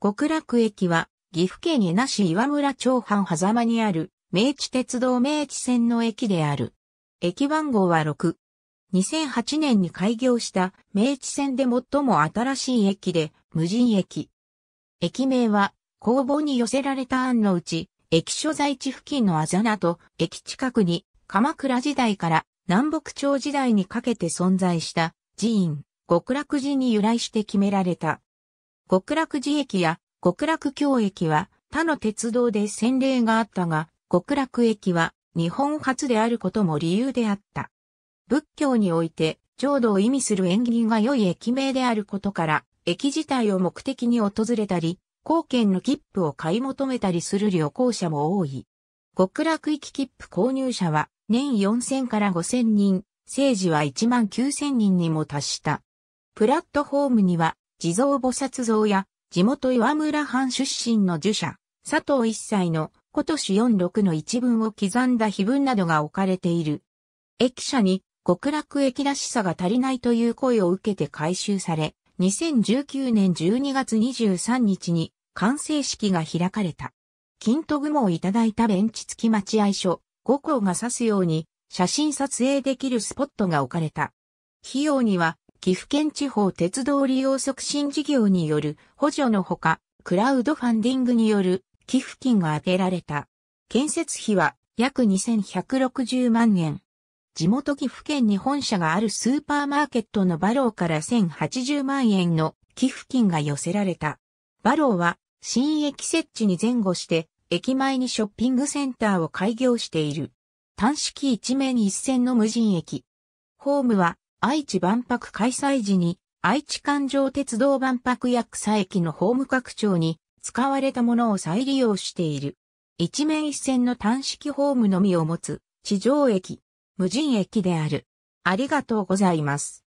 極楽駅は、岐阜県恵那市岩村町藩狭間にある、明治鉄道明治線の駅である。駅番号は6。2008年に開業した明治線で最も新しい駅で、無人駅。駅名は、公募に寄せられた案のうち、駅所在地付近のあざなと、駅近くに、鎌倉時代から南北朝時代にかけて存在した寺院、極楽寺に由来して決められた。極楽寺駅や極楽京駅は他の鉄道で先例があったが、極楽駅は日本初であることも理由であった。仏教において、浄土を意味する縁起が良い駅名であることから、駅自体を目的に訪れたり、貢献の切符を買い求めたりする旅行者も多い。極楽行き切符購入者は年4000から5000人、政治は1万9000人にも達した。プラットフォームには地蔵菩薩像や、地元岩村藩出身の儒者、佐藤一歳の今年46の一文を刻んだ碑文などが置かれている。駅舎に極楽駅らしさが足りないという声を受けて改修され、2019年12月23日に完成式が開かれた。金と雲をいただいたベンチ付き待合所、五校が指すように写真撮影できるスポットが置かれた。費用には岐阜県地方鉄道利用促進事業による補助のほか、クラウドファンディングによる寄付金が充てられた。建設費は約2160万円。地元岐阜県に本社があるスーパーマーケットのバローから1080万円の寄付金が寄せられた。バローは新駅設置に前後して駅前にショッピングセンターを開業している。端式一面一線の無人駅。ホームは愛知万博開催時に、愛知環状鉄道万博役草駅のホーム拡張に使われたものを再利用している。一面一線の単式ホームのみを持つ地上駅、無人駅である。ありがとうございます。